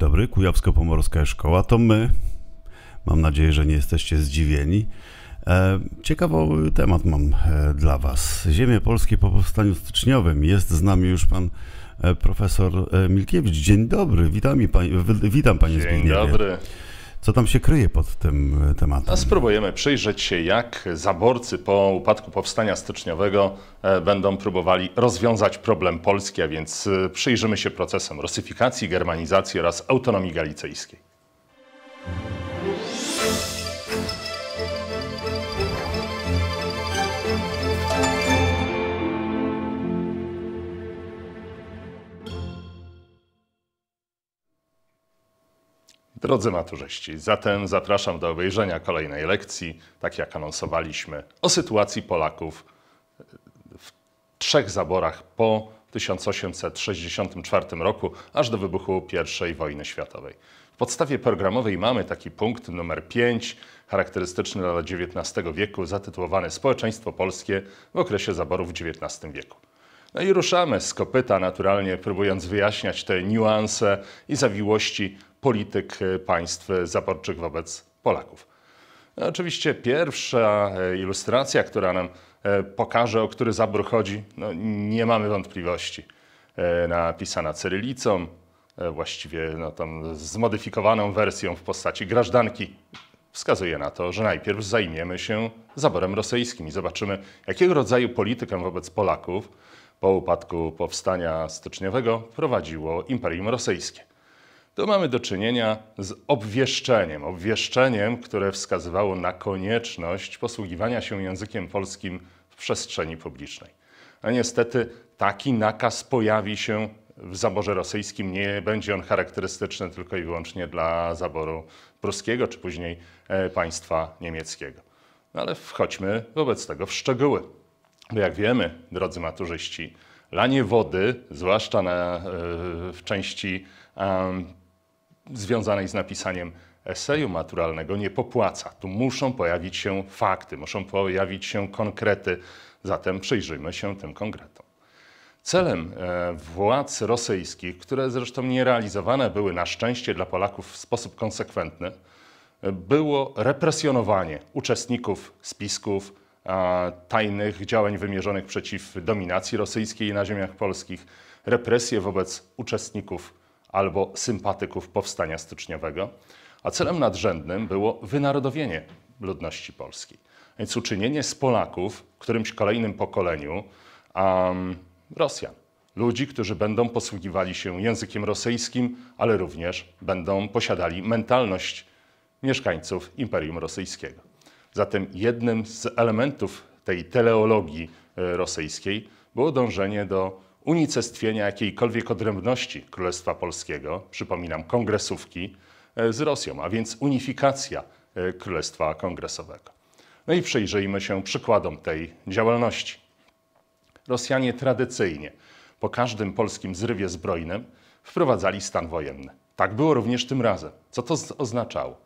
dobry, Kujawsko-Pomorska Szkoła, to my. Mam nadzieję, że nie jesteście zdziwieni. E, Ciekawy temat mam e, dla Was. Ziemie polskie po powstaniu styczniowym. Jest z nami już pan e, profesor Milkiewicz. Dzień dobry, witam, witam panie Zbigniewie. Dzień dobry. Co tam się kryje pod tym e, tematem? A spróbujemy przyjrzeć się, jak zaborcy po upadku powstania styczniowego e, będą próbowali rozwiązać problem Polski, a więc e, przyjrzymy się procesom rosyfikacji, germanizacji oraz autonomii galicyjskiej. Drodzy maturzyści, zatem zapraszam do obejrzenia kolejnej lekcji, tak jak anonsowaliśmy, o sytuacji Polaków w trzech zaborach po 1864 roku, aż do wybuchu I wojny światowej. W podstawie programowej mamy taki punkt numer 5, charakterystyczny dla XIX wieku, zatytułowany Społeczeństwo polskie w okresie zaborów w XIX wieku. No i ruszamy z kopyta, naturalnie próbując wyjaśniać te niuanse i zawiłości polityk e, państw e, zaborczych wobec Polaków. E, oczywiście pierwsza ilustracja, która nam pokaże, o który zabór chodzi, no, nie mamy wątpliwości. Napisana cyrylicą, właściwie no, tam zmodyfikowaną wersją w postaci grażdanki, wskazuje na to, że najpierw zajmiemy się zaborem rosyjskim i zobaczymy, jakiego rodzaju politykę wobec Polaków po upadku powstania styczniowego prowadziło Imperium Rosyjskie to mamy do czynienia z obwieszczeniem. Obwieszczeniem, które wskazywało na konieczność posługiwania się językiem polskim w przestrzeni publicznej. A niestety taki nakaz pojawi się w zaborze rosyjskim. Nie będzie on charakterystyczny tylko i wyłącznie dla zaboru pruskiego czy później e, państwa niemieckiego. No ale wchodźmy wobec tego w szczegóły. Bo jak wiemy, drodzy maturzyści, lanie wody, zwłaszcza na, e, w części związanej z napisaniem eseju maturalnego nie popłaca. Tu muszą pojawić się fakty, muszą pojawić się konkrety, zatem przyjrzyjmy się tym konkretom. Celem e, władz rosyjskich, które zresztą nie realizowane były na szczęście dla Polaków w sposób konsekwentny, było represjonowanie uczestników spisków tajnych działań wymierzonych przeciw dominacji rosyjskiej na ziemiach polskich, represje wobec uczestników albo sympatyków powstania styczniowego, a celem nadrzędnym było wynarodowienie ludności polskiej. Więc uczynienie z Polaków w którymś kolejnym pokoleniu um, Rosjan. Ludzi, którzy będą posługiwali się językiem rosyjskim, ale również będą posiadali mentalność mieszkańców Imperium Rosyjskiego. Zatem jednym z elementów tej teleologii e, rosyjskiej było dążenie do unicestwienia jakiejkolwiek odrębności Królestwa Polskiego, przypominam, kongresówki e, z Rosją, a więc unifikacja e, Królestwa Kongresowego. No i przyjrzyjmy się przykładom tej działalności. Rosjanie tradycyjnie po każdym polskim zrywie zbrojnym wprowadzali stan wojenny. Tak było również tym razem. Co to oznaczało?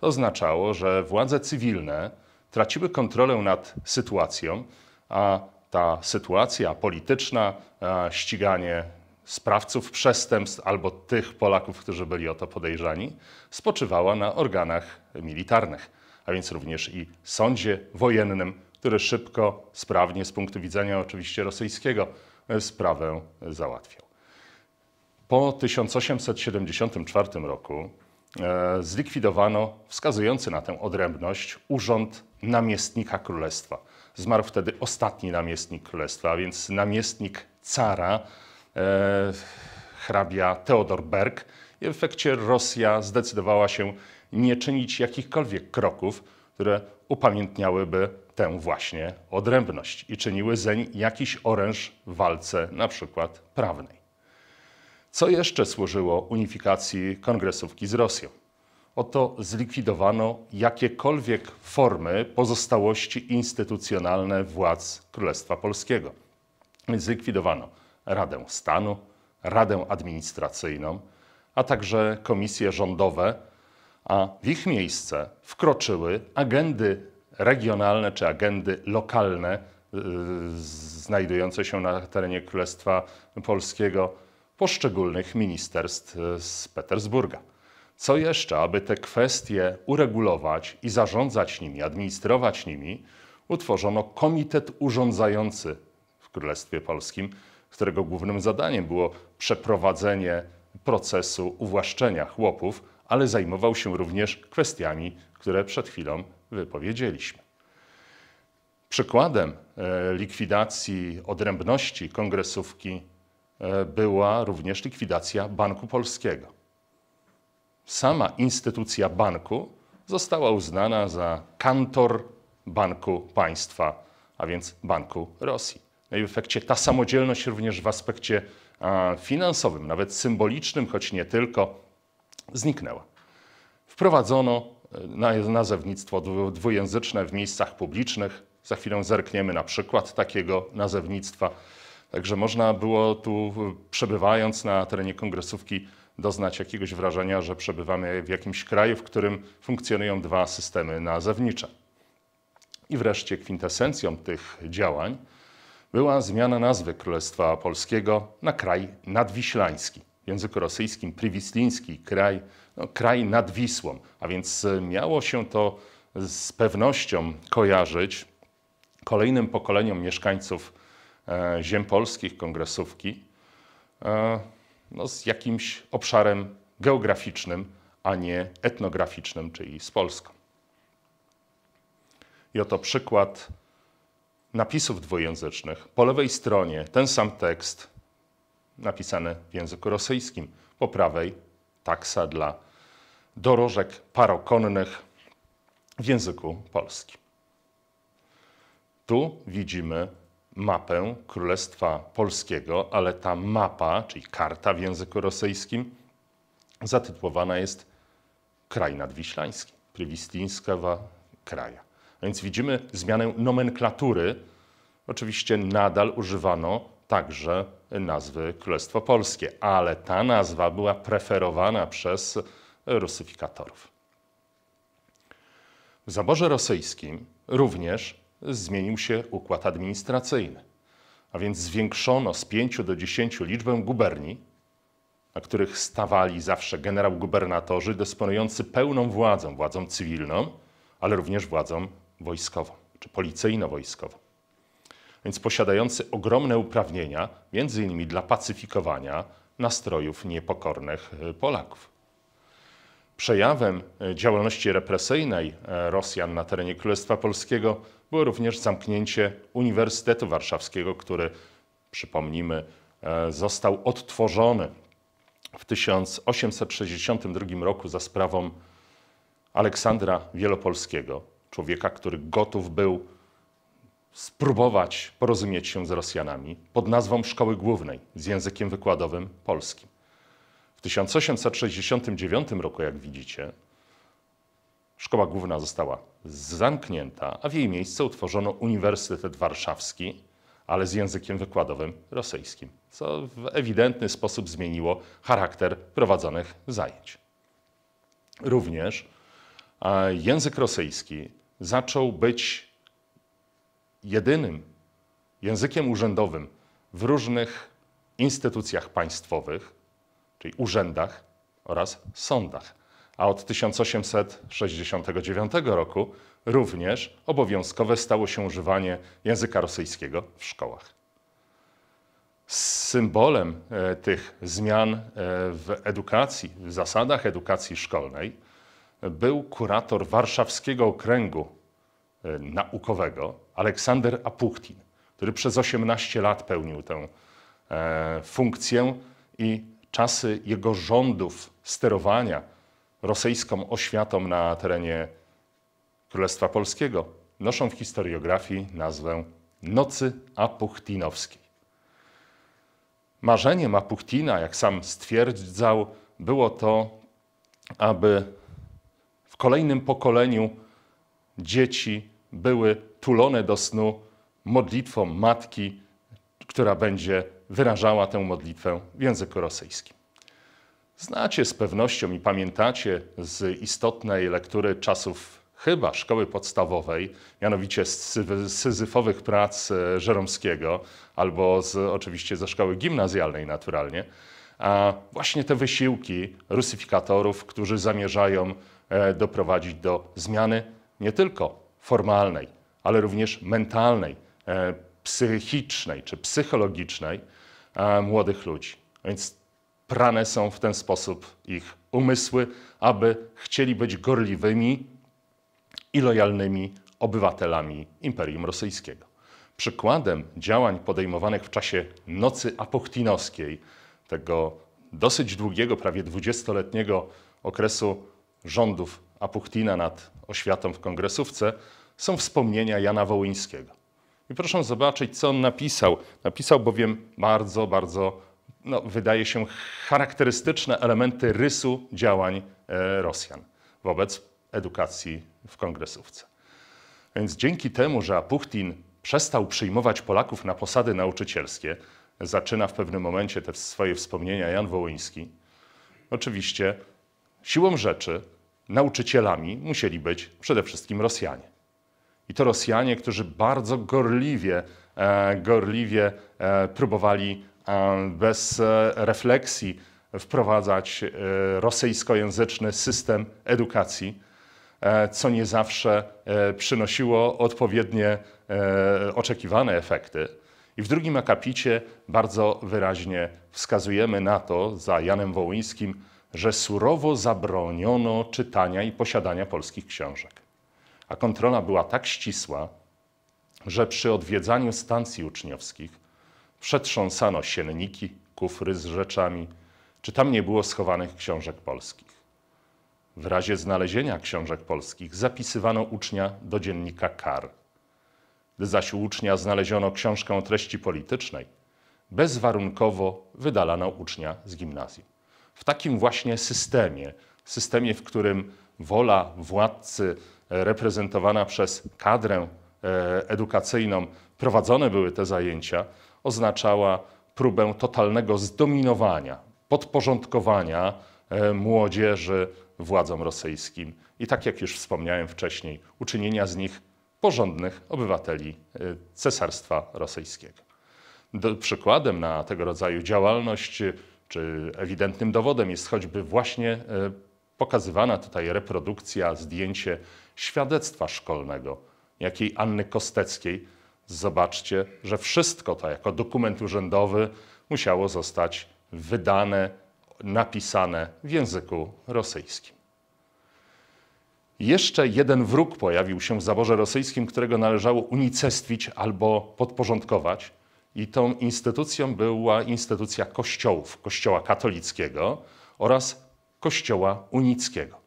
To oznaczało, że władze cywilne traciły kontrolę nad sytuacją, a ta sytuacja polityczna, e, ściganie sprawców przestępstw albo tych Polaków, którzy byli o to podejrzani, spoczywała na organach militarnych, a więc również i sądzie wojennym, który szybko, sprawnie z punktu widzenia oczywiście rosyjskiego e, sprawę załatwiał. Po 1874 roku e, zlikwidowano wskazujący na tę odrębność urząd namiestnika królestwa Zmarł wtedy ostatni namiestnik królestwa, a więc namiestnik cara, e, hrabia Teodor Berg. I w efekcie Rosja zdecydowała się nie czynić jakichkolwiek kroków, które upamiętniałyby tę właśnie odrębność i czyniły zeń jakiś oręż w walce na przykład prawnej. Co jeszcze służyło unifikacji kongresówki z Rosją? Oto zlikwidowano jakiekolwiek formy pozostałości instytucjonalne władz Królestwa Polskiego. zlikwidowano Radę Stanu, Radę Administracyjną, a także komisje rządowe, a w ich miejsce wkroczyły agendy regionalne czy agendy lokalne y, znajdujące się na terenie Królestwa Polskiego poszczególnych ministerstw y, z Petersburga. Co jeszcze, aby te kwestie uregulować i zarządzać nimi, administrować nimi, utworzono komitet urządzający w Królestwie Polskim, którego głównym zadaniem było przeprowadzenie procesu uwłaszczenia chłopów, ale zajmował się również kwestiami, które przed chwilą wypowiedzieliśmy. Przykładem e, likwidacji odrębności kongresówki e, była również likwidacja Banku Polskiego sama instytucja banku została uznana za kantor Banku Państwa, a więc Banku Rosji. No i w efekcie ta samodzielność również w aspekcie finansowym, nawet symbolicznym, choć nie tylko, zniknęła. Wprowadzono e, nazewnictwo dwujęzyczne w miejscach publicznych. Za chwilę zerkniemy na przykład takiego nazewnictwa. Także można było tu, przebywając na terenie kongresówki, doznać jakiegoś wrażenia, że przebywamy w jakimś kraju, w którym funkcjonują dwa systemy nazewnicze. I wreszcie kwintesencją tych działań była zmiana nazwy Królestwa Polskiego na kraj nadwiślański. W języku rosyjskim priwisliński, kraj, no, kraj nad Wisłą. A więc e, miało się to z pewnością kojarzyć kolejnym pokoleniom mieszkańców e, ziem polskich, kongresówki, e, no, z jakimś obszarem geograficznym, a nie etnograficznym, czyli z Polską. I oto przykład napisów dwujęzycznych. Po lewej stronie ten sam tekst napisany w języku rosyjskim, po prawej taksa dla dorożek parokonnych w języku polskim. Tu widzimy mapę Królestwa Polskiego, ale ta mapa, czyli karta w języku rosyjskim, zatytułowana jest Kraj Nadwiślański, Prywistyńskawa Kraja. A więc widzimy zmianę nomenklatury. Oczywiście nadal używano także nazwy Królestwo Polskie, ale ta nazwa była preferowana przez rusyfikatorów. W zaborze rosyjskim również zmienił się układ administracyjny. A więc zwiększono z 5 do 10 liczbę guberni, na których stawali zawsze generał-gubernatorzy dysponujący pełną władzą, władzą cywilną, ale również władzą wojskową czy policyjno-wojskową. Więc posiadający ogromne uprawnienia, między innymi dla pacyfikowania nastrojów niepokornych e, Polaków. Przejawem e, działalności represyjnej e, Rosjan na terenie Królestwa Polskiego było również zamknięcie Uniwersytetu Warszawskiego, który, przypomnijmy, e, został odtworzony w 1862 roku za sprawą Aleksandra Wielopolskiego, człowieka, który gotów był spróbować porozumieć się z Rosjanami pod nazwą Szkoły Głównej z językiem wykładowym polskim. 1869 roku, jak widzicie, szkoła główna została zamknięta, a w jej miejsce utworzono Uniwersytet Warszawski, ale z językiem wykładowym rosyjskim, co w ewidentny sposób zmieniło charakter prowadzonych zajęć. Również język rosyjski zaczął być jedynym językiem urzędowym w różnych instytucjach państwowych, czyli urzędach oraz sądach. A od 1869 roku również obowiązkowe stało się używanie języka rosyjskiego w szkołach. Symbolem e, tych zmian e, w edukacji, w zasadach edukacji szkolnej był kurator warszawskiego okręgu e, naukowego Aleksander Apuchtin, który przez 18 lat pełnił tę funkcję i czasy jego rządów, sterowania rosyjską oświatą na terenie Królestwa Polskiego noszą w historiografii nazwę Nocy Apuchtinowskiej. Marzeniem Apuchtina, jak sam stwierdzał, było to, aby w kolejnym pokoleniu dzieci były tulone do snu modlitwą matki, która będzie wyrażała tę modlitwę w języku rosyjskim. Znacie z pewnością i pamiętacie z istotnej lektury czasów chyba szkoły podstawowej, mianowicie z syzyfowych prac e, Żeromskiego, albo z, oczywiście ze szkoły gimnazjalnej naturalnie, a właśnie te wysiłki rusyfikatorów, którzy zamierzają e, doprowadzić do zmiany nie tylko formalnej, ale również mentalnej e, psychicznej czy psychologicznej e, młodych ludzi. Więc prane są w ten sposób ich umysły, aby chcieli być gorliwymi i lojalnymi obywatelami Imperium Rosyjskiego. Przykładem działań podejmowanych w czasie nocy apochtinowskiej, tego dosyć długiego, prawie dwudziestoletniego okresu rządów Apuchtina nad oświatą w kongresówce, są wspomnienia Jana Wołyńskiego. I proszę zobaczyć, co on napisał. Napisał bowiem bardzo, bardzo, no, wydaje się, charakterystyczne elementy rysu działań e, Rosjan wobec edukacji w kongresówce. Więc dzięki temu, że Putin przestał przyjmować Polaków na posady nauczycielskie, zaczyna w pewnym momencie te swoje wspomnienia Jan Wołyński, oczywiście siłą rzeczy nauczycielami musieli być przede wszystkim Rosjanie. I to Rosjanie, którzy bardzo gorliwie, e, gorliwie e, próbowali e, bez refleksji wprowadzać rosyjskojęzyczny system edukacji, co nie zawsze przynosiło odpowiednie oczekiwane efekty. I w drugim akapicie bardzo wyraźnie wskazujemy na to za Janem Wołyńskim, że surowo zabroniono czytania i posiadania polskich książek a kontrola była tak ścisła, że przy odwiedzaniu stacji uczniowskich przetrząsano sienniki, kufry z rzeczami, czy tam nie było schowanych książek polskich. W razie znalezienia książek polskich zapisywano ucznia do dziennika kar. Gdy zaś u ucznia znaleziono książkę o treści politycznej, bezwarunkowo wydalano ucznia z gimnazjum. W takim właśnie systemie, systemie, w którym wola władcy reprezentowana przez kadrę e, edukacyjną prowadzone były te zajęcia, oznaczała próbę totalnego zdominowania, podporządkowania e, młodzieży władzom rosyjskim i tak jak już wspomniałem wcześniej, uczynienia z nich porządnych obywateli e, Cesarstwa Rosyjskiego. Do, przykładem na tego rodzaju działalność czy ewidentnym dowodem jest choćby właśnie Pokazywana tutaj reprodukcja, zdjęcie świadectwa szkolnego, jakiej Anny Kosteckiej. Zobaczcie, że wszystko to jako dokument urzędowy musiało zostać wydane, napisane w języku rosyjskim. Jeszcze jeden wróg pojawił się w zaborze rosyjskim, którego należało unicestwić albo podporządkować. I tą instytucją była instytucja kościołów, kościoła katolickiego oraz Kościoła unickiego.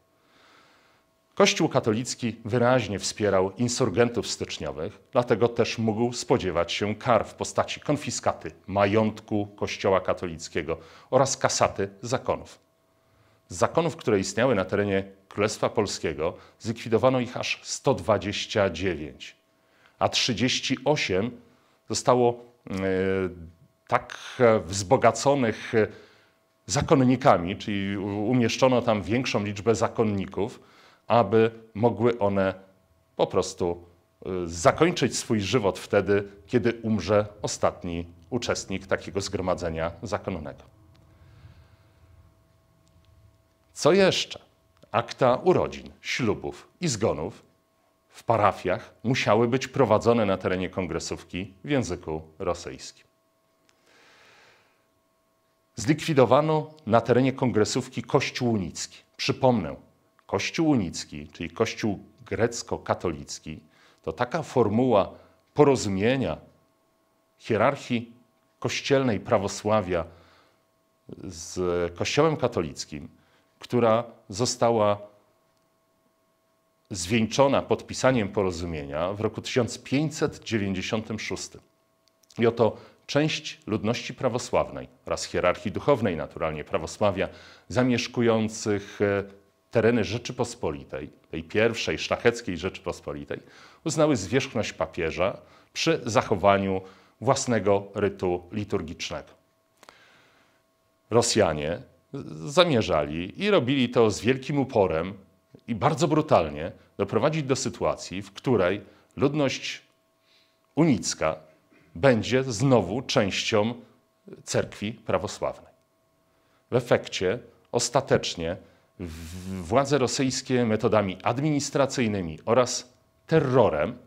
Kościół katolicki wyraźnie wspierał insurgentów styczniowych, dlatego też mógł spodziewać się kar w postaci konfiskaty majątku Kościoła katolickiego oraz kasaty zakonów. Z zakonów, które istniały na terenie Królestwa Polskiego, zlikwidowano ich aż 129, a 38 zostało yy, tak e, wzbogaconych e, zakonnikami, czyli umieszczono tam większą liczbę zakonników, aby mogły one po prostu y, zakończyć swój żywot wtedy, kiedy umrze ostatni uczestnik takiego zgromadzenia zakonnego. Co jeszcze? Akta urodzin, ślubów i zgonów w parafiach musiały być prowadzone na terenie kongresówki w języku rosyjskim zlikwidowano na terenie kongresówki Kościół Unicki. Przypomnę, Kościół Unicki, czyli Kościół grecko-katolicki, to taka formuła porozumienia hierarchii kościelnej prawosławia z Kościołem katolickim, która została zwieńczona podpisaniem porozumienia w roku 1596. I oto część ludności prawosławnej oraz hierarchii duchownej naturalnie prawosławia zamieszkujących e, tereny Rzeczypospolitej, tej pierwszej szlacheckiej Rzeczypospolitej, uznały zwierzchność papieża przy zachowaniu własnego rytu liturgicznego. Rosjanie zamierzali i robili to z wielkim uporem i bardzo brutalnie doprowadzić do sytuacji, w której ludność unicka, będzie znowu częścią cerkwi prawosławnej. W efekcie ostatecznie władze rosyjskie metodami administracyjnymi oraz terrorem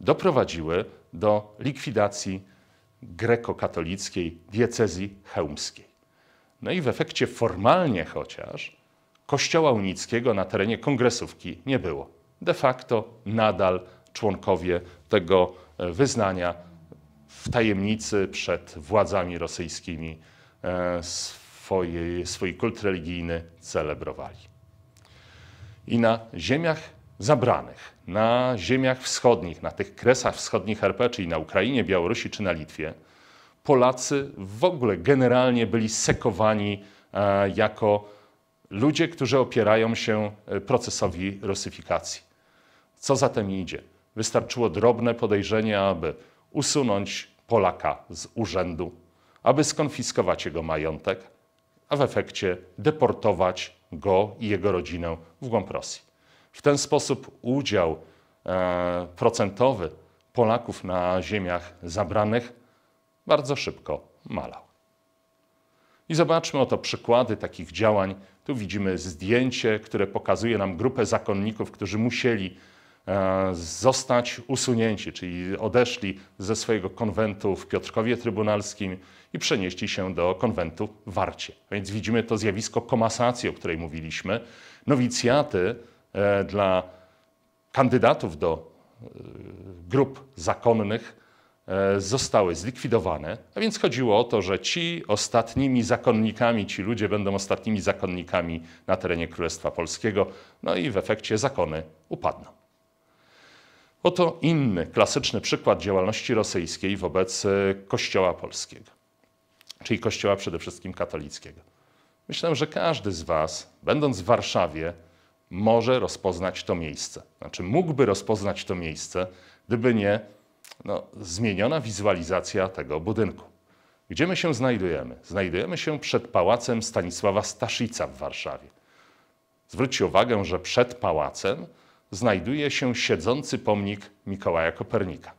doprowadziły do likwidacji grekokatolickiej diecezji chełmskiej. No i w efekcie formalnie chociaż kościoła unickiego na terenie kongresówki nie było. De facto nadal członkowie tego e, wyznania w tajemnicy przed władzami rosyjskimi e, swoje, swój kult religijny celebrowali. I na ziemiach zabranych, na ziemiach wschodnich, na tych kresach wschodnich RP, czyli na Ukrainie, Białorusi czy na Litwie, Polacy w ogóle generalnie byli sekowani e, jako ludzie, którzy opierają się e, procesowi rosyfikacji. Co za tym idzie? Wystarczyło drobne podejrzenie, aby usunąć Polaka z urzędu, aby skonfiskować jego majątek, a w efekcie deportować go i jego rodzinę w głąb Rosji. W ten sposób udział e, procentowy Polaków na ziemiach zabranych bardzo szybko malał. I zobaczmy oto przykłady takich działań. Tu widzimy zdjęcie, które pokazuje nam grupę zakonników, którzy musieli E, zostać usunięci, czyli odeszli ze swojego konwentu w Piotrkowie Trybunalskim i przenieśli się do konwentu w Warcie. Więc widzimy to zjawisko komasacji, o której mówiliśmy. Nowicjaty e, dla kandydatów do e, grup zakonnych zostały zlikwidowane, a więc chodziło o to, że ci ostatnimi zakonnikami, ci ludzie będą ostatnimi zakonnikami na terenie Królestwa Polskiego, no i w efekcie zakony upadną. Oto inny klasyczny przykład działalności rosyjskiej wobec e, Kościoła polskiego, czyli Kościoła przede wszystkim katolickiego. Myślę, że każdy z Was, będąc w Warszawie, może rozpoznać to miejsce. Znaczy, mógłby rozpoznać to miejsce, gdyby nie no, zmieniona wizualizacja tego budynku. Gdzie my się znajdujemy? Znajdujemy się przed pałacem Stanisława Staszica w Warszawie. Zwróćcie uwagę, że przed pałacem znajduje się siedzący pomnik Mikołaja Kopernika.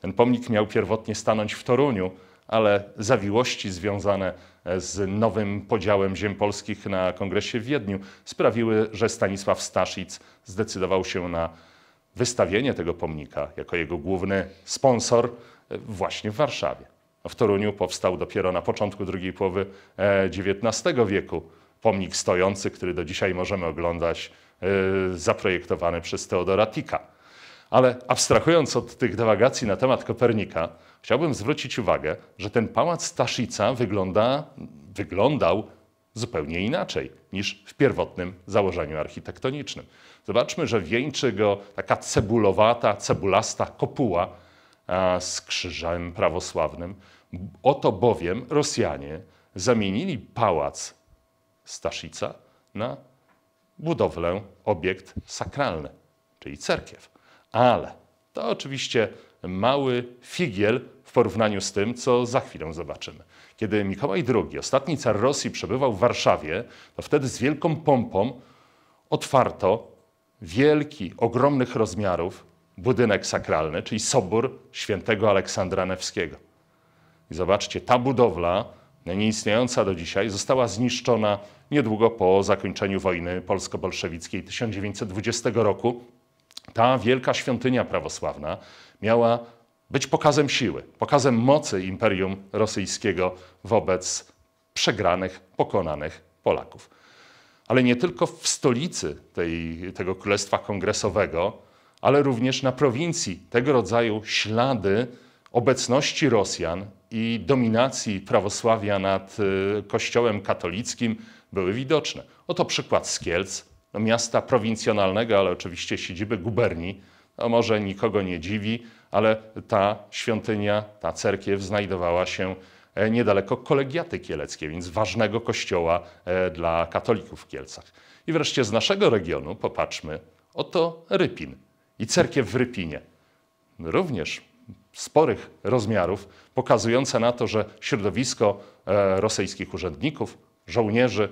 Ten pomnik miał pierwotnie stanąć w Toruniu, ale zawiłości związane z nowym podziałem ziem polskich na kongresie w Wiedniu sprawiły, że Stanisław Staszic zdecydował się na wystawienie tego pomnika jako jego główny sponsor właśnie w Warszawie. W Toruniu powstał dopiero na początku drugiej połowy e, XIX wieku pomnik stojący, który do dzisiaj możemy oglądać Y, zaprojektowany przez Teodora Tika. Ale abstrahując od tych dewagacji na temat Kopernika, chciałbym zwrócić uwagę, że ten pałac Staszica wygląda, wyglądał zupełnie inaczej niż w pierwotnym założeniu architektonicznym. Zobaczmy, że wieńczy go taka cebulowata, cebulasta kopuła z krzyżem prawosławnym. Oto bowiem Rosjanie zamienili pałac Staszica na budowlę, obiekt sakralny, czyli cerkiew. Ale to oczywiście mały figiel w porównaniu z tym, co za chwilę zobaczymy. Kiedy Mikołaj II, ostatni car Rosji, przebywał w Warszawie, to wtedy z wielką pompą otwarto wielki, ogromnych rozmiarów budynek sakralny, czyli sobór świętego Aleksandra Newskiego. I zobaczcie, ta budowla, nieistniejąca do dzisiaj, została zniszczona niedługo po zakończeniu wojny polsko-bolszewickiej 1920 roku. Ta wielka świątynia prawosławna miała być pokazem siły, pokazem mocy Imperium Rosyjskiego wobec przegranych, pokonanych Polaków. Ale nie tylko w stolicy tej, tego Królestwa Kongresowego, ale również na prowincji tego rodzaju ślady obecności Rosjan i dominacji prawosławia nad y, Kościołem katolickim były widoczne. Oto przykład z Kielc, no, miasta prowincjonalnego, ale oczywiście siedziby guberni. No może nikogo nie dziwi, ale ta świątynia, ta cerkiew znajdowała się e, niedaleko kolegiaty kieleckiej, więc ważnego kościoła e, dla katolików w Kielcach. I wreszcie z naszego regionu popatrzmy, oto Rypin i cerkiew w Rypinie. Również sporych rozmiarów, pokazujące na to, że środowisko e, rosyjskich urzędników żołnierzy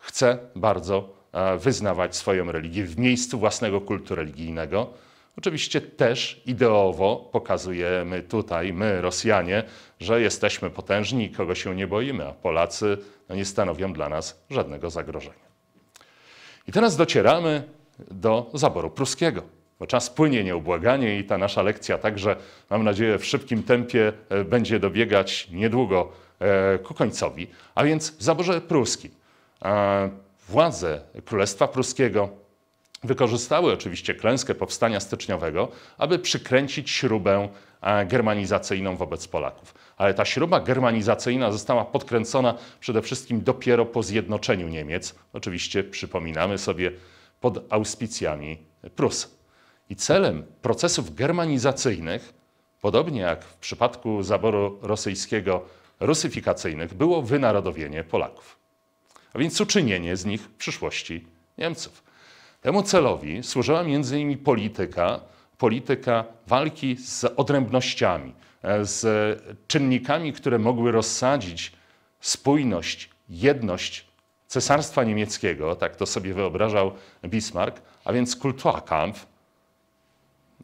chce bardzo e, wyznawać swoją religię w miejscu własnego kultu religijnego. Oczywiście też ideowo pokazujemy tutaj, my Rosjanie, że jesteśmy potężni i kogo się nie boimy, a Polacy no, nie stanowią dla nas żadnego zagrożenia. I teraz docieramy do zaboru pruskiego, bo czas płynie nieubłaganie i ta nasza lekcja także, mam nadzieję, w szybkim tempie e, będzie dobiegać niedługo E, ku końcowi, a więc w zaborze pruskim. E, władze Królestwa Pruskiego wykorzystały oczywiście klęskę powstania styczniowego, aby przykręcić śrubę e, germanizacyjną wobec Polaków. Ale ta śruba germanizacyjna została podkręcona przede wszystkim dopiero po zjednoczeniu Niemiec. Oczywiście przypominamy sobie pod auspicjami Prus. I celem procesów germanizacyjnych, podobnie jak w przypadku zaboru rosyjskiego rosyfikacyjnych było wynarodowienie Polaków, a więc uczynienie z nich w przyszłości Niemców. Temu celowi służyła m.in. polityka, polityka walki z odrębnościami, e, z czynnikami, które mogły rozsadzić spójność, jedność cesarstwa niemieckiego, tak to sobie wyobrażał Bismarck, a więc Kulturkampf,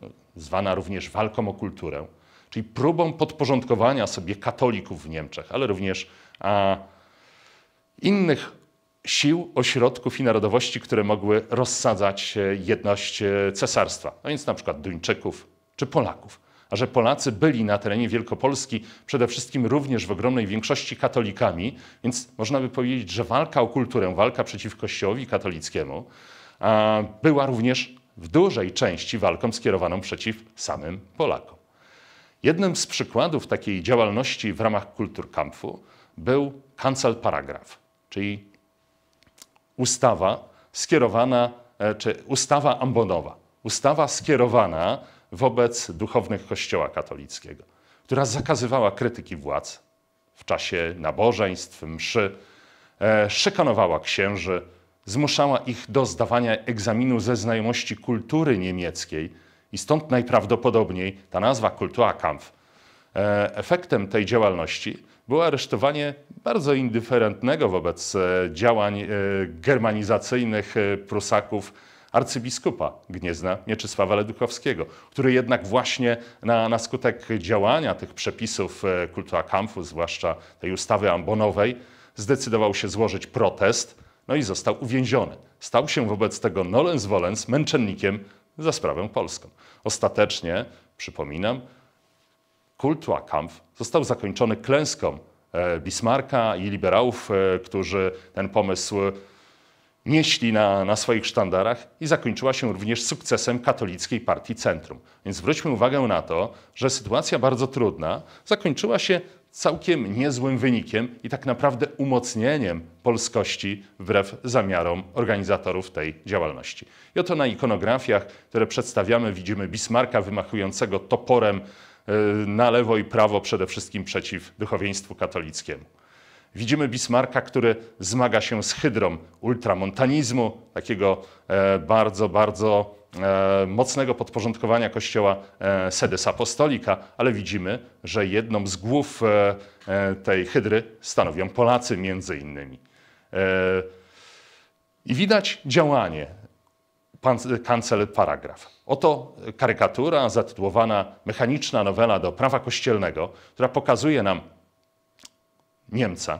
no, zwana również walką o kulturę, czyli próbą podporządkowania sobie katolików w Niemczech, ale również a, innych sił, ośrodków i narodowości, które mogły rozsadzać e, jedność e, cesarstwa, no więc na przykład Duńczyków czy Polaków. A że Polacy byli na terenie Wielkopolski przede wszystkim również w ogromnej większości katolikami, więc można by powiedzieć, że walka o kulturę, walka przeciw Kościołowi katolickiemu była również w dużej części walką skierowaną przeciw samym Polakom. Jednym z przykładów takiej działalności w ramach Kulturkampfu był Kancel Paragraf, czyli ustawa skierowana, e, czy ustawa ambonowa, ustawa skierowana wobec duchownych Kościoła katolickiego, która zakazywała krytyki władz w czasie nabożeństw, mszy, e, szykanowała księży, zmuszała ich do zdawania egzaminu ze znajomości kultury niemieckiej, i stąd najprawdopodobniej ta nazwa Kultura Kampf. E, efektem tej działalności było aresztowanie bardzo indyferentnego wobec e, działań e, germanizacyjnych Prusaków arcybiskupa Gniezna Mieczysława Ledukowskiego, który jednak właśnie na, na skutek działania tych przepisów Kultura Kampfu, zwłaszcza tej ustawy ambonowej, zdecydował się złożyć protest, no i został uwięziony. Stał się wobec tego nolens volens męczennikiem za sprawę polską. Ostatecznie, przypominam, Kulturkampf został zakończony klęską e, Bismarka i liberałów, e, którzy ten pomysł nieśli na, na swoich sztandarach i zakończyła się również sukcesem katolickiej partii Centrum. Więc zwróćmy uwagę na to, że sytuacja bardzo trudna zakończyła się całkiem niezłym wynikiem i tak naprawdę umocnieniem polskości wbrew zamiarom organizatorów tej działalności. I oto na ikonografiach, które przedstawiamy, widzimy Bismarka wymachującego toporem e, na lewo i prawo, przede wszystkim przeciw duchowieństwu katolickiemu. Widzimy Bismarka, który zmaga się z hydrą ultramontanizmu, takiego e, bardzo, bardzo E, mocnego podporządkowania Kościoła e, sedes apostolika, ale widzimy, że jedną z głów e, tej hydry stanowią Polacy między innymi. I widać działanie kancel paragraf. Oto karykatura zatytułowana Mechaniczna nowela do prawa kościelnego, która pokazuje nam Niemca,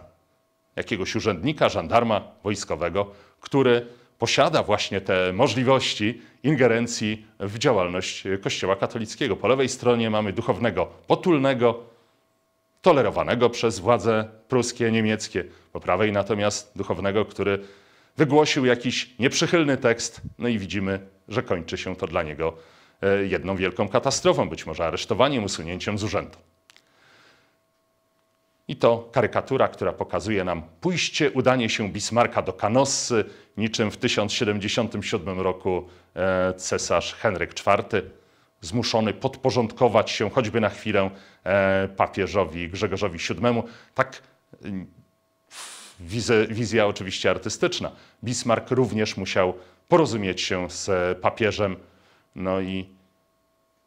jakiegoś urzędnika, żandarma wojskowego, który posiada właśnie te możliwości ingerencji w działalność Kościoła katolickiego. Po lewej stronie mamy duchownego potulnego, tolerowanego przez władze pruskie, niemieckie. Po prawej natomiast duchownego, który wygłosił jakiś nieprzychylny tekst, no i widzimy, że kończy się to dla niego e, jedną wielką katastrofą, być może aresztowaniem, usunięciem z urzędu. I to karykatura, która pokazuje nam pójście, udanie się Bismarka do Kanossy niczym w 1077 roku e, cesarz Henryk IV, zmuszony podporządkować się choćby na chwilę e, papieżowi Grzegorzowi VII. Tak wizja, wizja oczywiście artystyczna. Bismarck również musiał porozumieć się z papieżem. No i,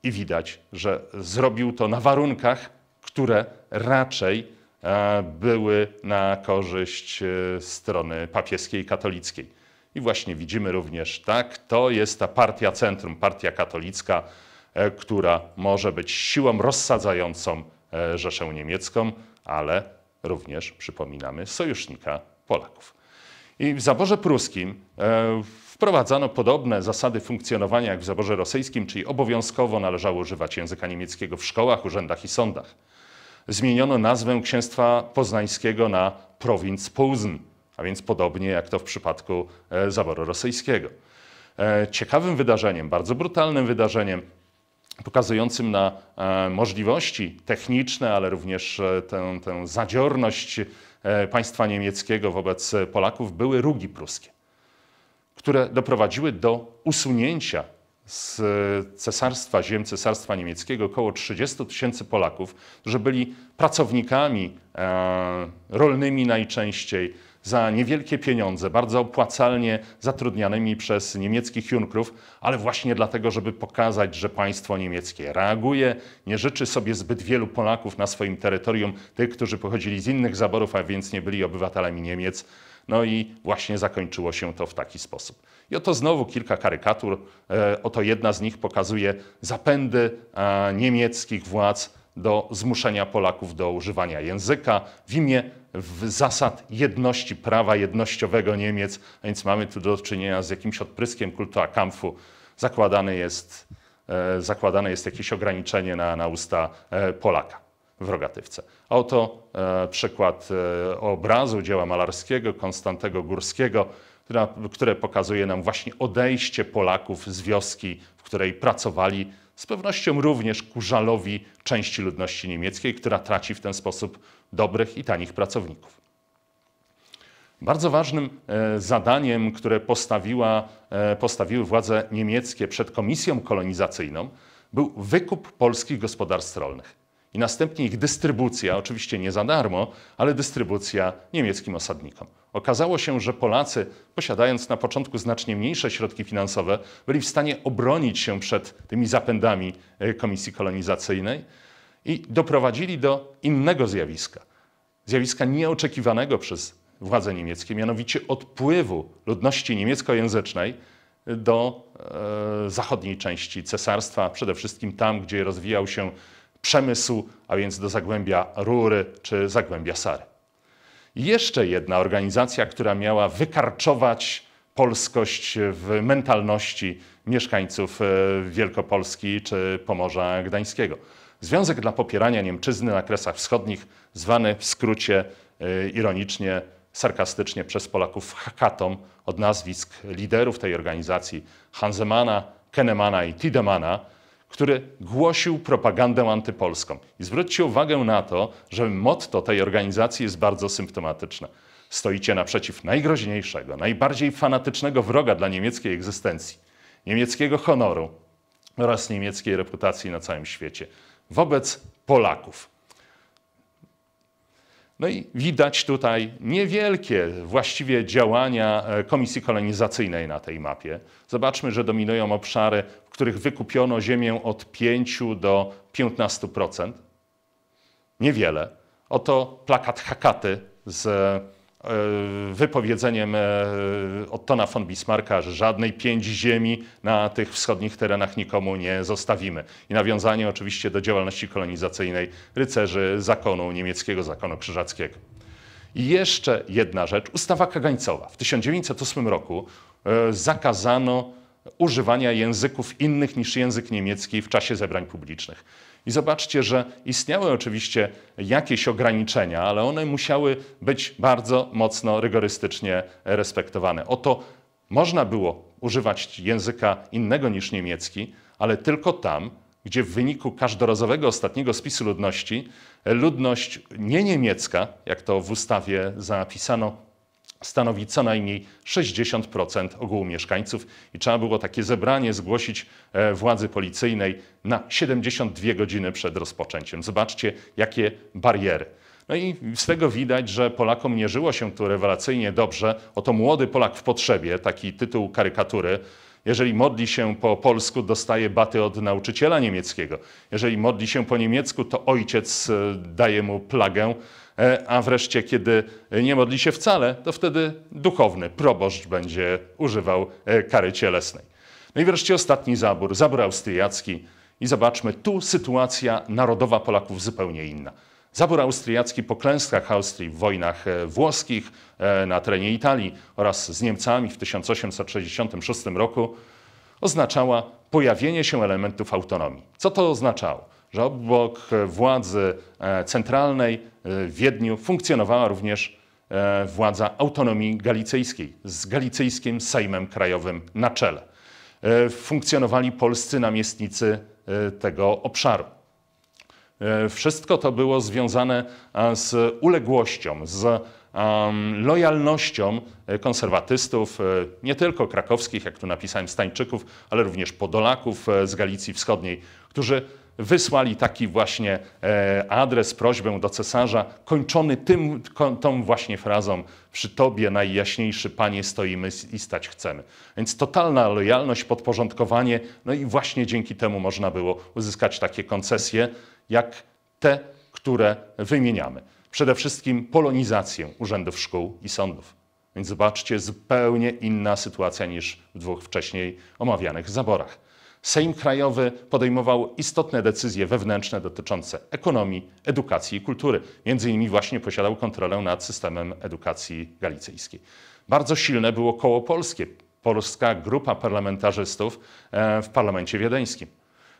i widać, że zrobił to na warunkach, które raczej e, były na korzyść strony papieskiej, katolickiej. I właśnie widzimy również, tak, to jest ta partia centrum, partia katolicka, e, która może być siłą rozsadzającą e, Rzeszę Niemiecką, ale również, przypominamy, sojusznika Polaków. I w zaborze pruskim e, wprowadzano podobne zasady funkcjonowania jak w zaborze rosyjskim, czyli obowiązkowo należało używać języka niemieckiego w szkołach, urzędach i sądach. Zmieniono nazwę księstwa poznańskiego na prowinc Połzn a więc podobnie jak to w przypadku e, zaboru rosyjskiego. E, ciekawym wydarzeniem, bardzo brutalnym wydarzeniem, pokazującym na e, możliwości techniczne, ale również tę, tę zadziorność państwa niemieckiego wobec Polaków były rugi pruskie, które doprowadziły do usunięcia z cesarstwa ziem, cesarstwa niemieckiego około 30 tysięcy Polaków, którzy byli pracownikami rolnymi najczęściej, za niewielkie pieniądze, bardzo opłacalnie zatrudnianymi przez niemieckich junkrów, ale właśnie dlatego, żeby pokazać, że państwo niemieckie reaguje, nie życzy sobie zbyt wielu Polaków na swoim terytorium, tych, którzy pochodzili z innych zaborów, a więc nie byli obywatelami Niemiec. No i właśnie zakończyło się to w taki sposób. I oto znowu kilka karykatur. E, oto jedna z nich pokazuje zapędy e, niemieckich władz do zmuszenia Polaków do używania języka w imię zasad jedności prawa jednościowego Niemiec, a więc mamy tu do czynienia z jakimś odpryskiem kultu akampfu, Zakładane jest, e, zakładane jest jakieś ograniczenie na, na usta e, Polaka w rogatywce. Oto e, przykład obrazu dzieła malarskiego Konstantego Górskiego, które pokazuje nam właśnie odejście Polaków z wioski, w której pracowali z pewnością również ku żalowi części ludności niemieckiej, która traci w ten sposób dobrych i tanich pracowników. Bardzo ważnym e, zadaniem, które postawiła, e, postawiły władze niemieckie przed Komisją Kolonizacyjną, był wykup polskich gospodarstw rolnych i następnie ich dystrybucja, oczywiście nie za darmo, ale dystrybucja niemieckim osadnikom. Okazało się, że Polacy, posiadając na początku znacznie mniejsze środki finansowe, byli w stanie obronić się przed tymi zapędami e, Komisji Kolonizacyjnej i doprowadzili do innego zjawiska. Zjawiska nieoczekiwanego przez władze niemieckie, mianowicie odpływu ludności niemieckojęzycznej e, do e, zachodniej części cesarstwa, przede wszystkim tam, gdzie rozwijał się przemysł, a więc do Zagłębia Rury czy Zagłębia Sary. jeszcze jedna organizacja, która miała wykarczować polskość w mentalności mieszkańców e, Wielkopolski czy Pomorza Gdańskiego. Związek dla popierania Niemczyzny na Kresach Wschodnich, zwany w skrócie e, ironicznie, sarkastycznie przez Polaków hakatą od nazwisk liderów tej organizacji Hansemana, Kenemana i Tidemana, który głosił propagandę antypolską. I zwróćcie uwagę na to, że motto tej organizacji jest bardzo symptomatyczne. Stoicie naprzeciw najgroźniejszego, najbardziej fanatycznego wroga dla niemieckiej egzystencji, niemieckiego honoru oraz niemieckiej reputacji na całym świecie wobec Polaków. No i widać tutaj niewielkie właściwie działania e, Komisji Kolonizacyjnej na tej mapie. Zobaczmy, że dominują obszary, w których wykupiono ziemię od 5 do 15%. Niewiele. Oto plakat Hakaty z E, wypowiedzeniem e, Ottona von Bismarcka, że żadnej pięci ziemi na tych wschodnich terenach nikomu nie zostawimy. I nawiązanie oczywiście do działalności kolonizacyjnej rycerzy zakonu niemieckiego, zakonu krzyżackiego. I jeszcze jedna rzecz, ustawa kagańcowa. W 1908 roku e, zakazano używania języków innych niż język niemiecki w czasie zebrań publicznych. I zobaczcie, że istniały oczywiście jakieś ograniczenia, ale one musiały być bardzo mocno rygorystycznie respektowane. Oto można było używać języka innego niż niemiecki, ale tylko tam, gdzie w wyniku każdorazowego ostatniego spisu ludności ludność nie niemiecka, jak to w ustawie zapisano, stanowi co najmniej 60% ogółu mieszkańców i trzeba było takie zebranie zgłosić e, władzy policyjnej na 72 godziny przed rozpoczęciem. Zobaczcie, jakie bariery. No i z tego widać, że Polakom nie żyło się tu rewelacyjnie dobrze. Oto młody Polak w potrzebie, taki tytuł karykatury. Jeżeli modli się po polsku, dostaje baty od nauczyciela niemieckiego. Jeżeli modli się po niemiecku, to ojciec e, daje mu plagę. E, a wreszcie, kiedy nie modli się wcale, to wtedy duchowny proboszcz będzie używał e, kary cielesnej. No i wreszcie ostatni zabór, zabór austriacki. I zobaczmy, tu sytuacja narodowa Polaków zupełnie inna. Zabór austriacki po klęskach Austrii w wojnach e, włoskich na terenie Italii oraz z Niemcami w 1866 roku oznaczała pojawienie się elementów autonomii. Co to oznaczało? że obok e, władzy e, centralnej e, w Wiedniu funkcjonowała również władza autonomii galicyjskiej z galicyjskim Sejmem Krajowym na czele. Funkcjonowali polscy namiestnicy tego obszaru. Wszystko to było związane z uległością, z lojalnością konserwatystów, nie tylko krakowskich, jak tu napisałem, Stańczyków, ale również Podolaków z Galicji Wschodniej, którzy wysłali taki właśnie e, adres, prośbę do cesarza, kończony tym, tą właśnie frazą: Przy tobie, najjaśniejszy panie, stoimy i stać chcemy. Więc totalna lojalność, podporządkowanie, no i właśnie dzięki temu można było uzyskać takie koncesje, jak te, które wymieniamy. Przede wszystkim polonizację urzędów szkół i sądów. Więc zobaczcie, zupełnie inna sytuacja niż w dwóch wcześniej omawianych zaborach. Sejm Krajowy podejmował istotne decyzje wewnętrzne dotyczące ekonomii, edukacji i kultury. Między innymi właśnie posiadał kontrolę nad systemem edukacji galicyjskiej. Bardzo silne było koło polskie, polska grupa parlamentarzystów e, w parlamencie wiedeńskim.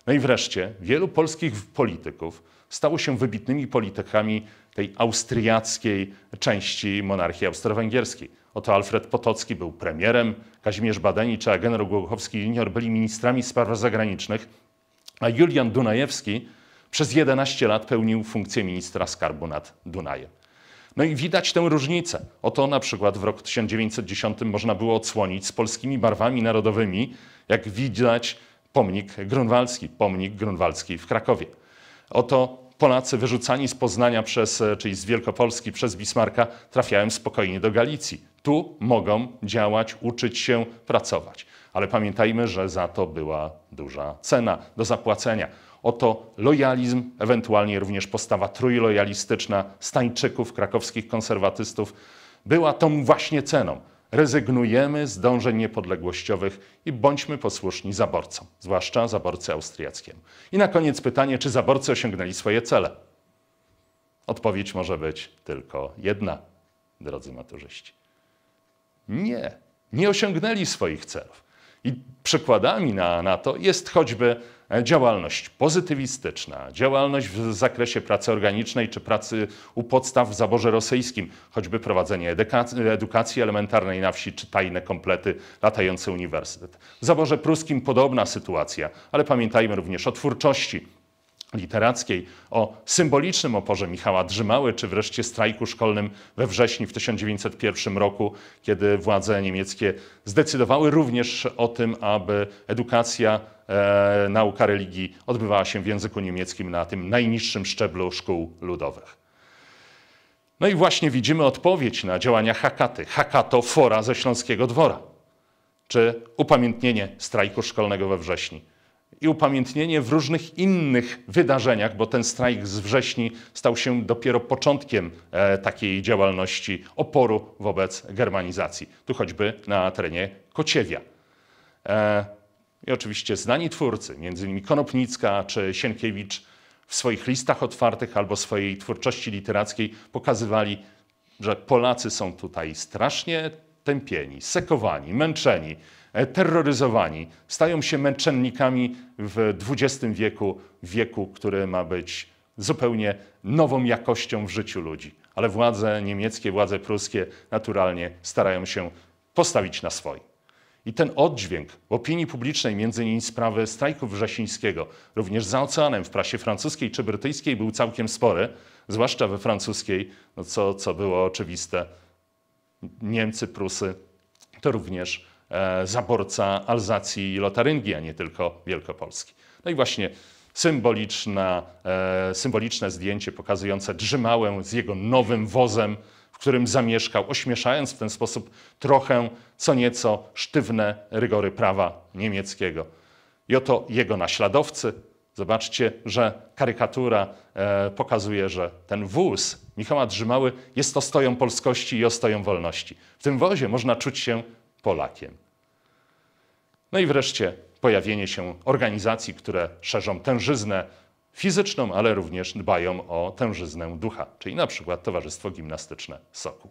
No i wreszcie wielu polskich polityków stało się wybitnymi politykami tej austriackiej części monarchii austro-węgierskiej. Oto Alfred Potocki był premierem, Kazimierz Badenicz, a generał Głuchowski junior byli ministrami spraw zagranicznych, a Julian Dunajewski przez 11 lat pełnił funkcję ministra skarbu nad Dunajem. No i widać tę różnicę. Oto na przykład w roku 1910 można było odsłonić z polskimi barwami narodowymi, jak widać, pomnik grunwaldzki, pomnik grunwaldzki w Krakowie. Oto Polacy wyrzucani z Poznania przez, e, czyli z Wielkopolski przez Bismarka trafiają spokojnie do Galicji. Tu mogą działać, uczyć się, pracować. Ale pamiętajmy, że za to była duża cena do zapłacenia. Oto lojalizm, ewentualnie również postawa trójlojalistyczna stańczyków, krakowskich konserwatystów, była tą właśnie ceną. Rezygnujemy z dążeń niepodległościowych i bądźmy posłuszni zaborcom, zwłaszcza zaborcy austriackiemu. I na koniec pytanie, czy zaborcy osiągnęli swoje cele? Odpowiedź może być tylko jedna, drodzy maturzyści. Nie, nie osiągnęli swoich celów. I przykładami na, na to jest choćby e, działalność pozytywistyczna, działalność w zakresie pracy organicznej czy pracy u podstaw w zaborze rosyjskim, choćby prowadzenie edukacji elementarnej na wsi czy tajne komplety latające uniwersytet. W zaborze pruskim podobna sytuacja, ale pamiętajmy również o twórczości literackiej, o symbolicznym oporze Michała Drzymały, czy wreszcie strajku szkolnym we wrześniu w 1901 roku, kiedy władze niemieckie zdecydowały również o tym, aby edukacja, e, nauka religii odbywała się w języku niemieckim na tym najniższym szczeblu szkół ludowych. No i właśnie widzimy odpowiedź na działania Hakaty, Hakatofora ze Śląskiego Dwora, czy upamiętnienie strajku szkolnego we wrześniu i upamiętnienie w różnych innych wydarzeniach, bo ten strajk z wrześni stał się dopiero początkiem e, takiej działalności oporu wobec germanizacji. Tu choćby na terenie Kociewia. E, I oczywiście znani twórcy, m.in. Konopnicka czy Sienkiewicz, w swoich listach otwartych albo swojej twórczości literackiej pokazywali, że Polacy są tutaj strasznie tępieni, sekowani, męczeni, e, terroryzowani, stają się męczennikami w XX wieku, wieku, który ma być zupełnie nową jakością w życiu ludzi. Ale władze niemieckie, władze pruskie naturalnie starają się postawić na swoim. I ten oddźwięk opinii publicznej, między innymi sprawy strajku wrzesińskiego, również za oceanem w prasie francuskiej czy brytyjskiej był całkiem spory, zwłaszcza we francuskiej, no co, co było oczywiste Niemcy, Prusy to również e, zaborca Alzacji i Lotaryngii, a nie tylko Wielkopolski. No i właśnie symboliczne, symboliczne zdjęcie pokazujące Drzymałę z jego nowym wozem, w którym zamieszkał, ośmieszając w ten sposób trochę, co nieco sztywne rygory prawa niemieckiego. I oto jego naśladowcy, Zobaczcie, że karykatura e, pokazuje, że ten wóz Michała Drzymały jest ostoją polskości i ostoją wolności. W tym wozie można czuć się Polakiem. No i wreszcie pojawienie się organizacji, które szerzą tężyznę fizyczną, ale również dbają o tężyznę ducha, czyli na przykład Towarzystwo Gimnastyczne Soku.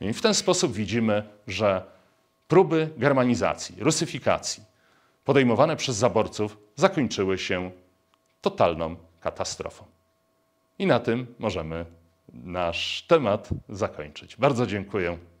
I w ten sposób widzimy, że próby germanizacji, rusyfikacji, podejmowane przez zaborców zakończyły się totalną katastrofą. I na tym możemy nasz temat zakończyć. Bardzo dziękuję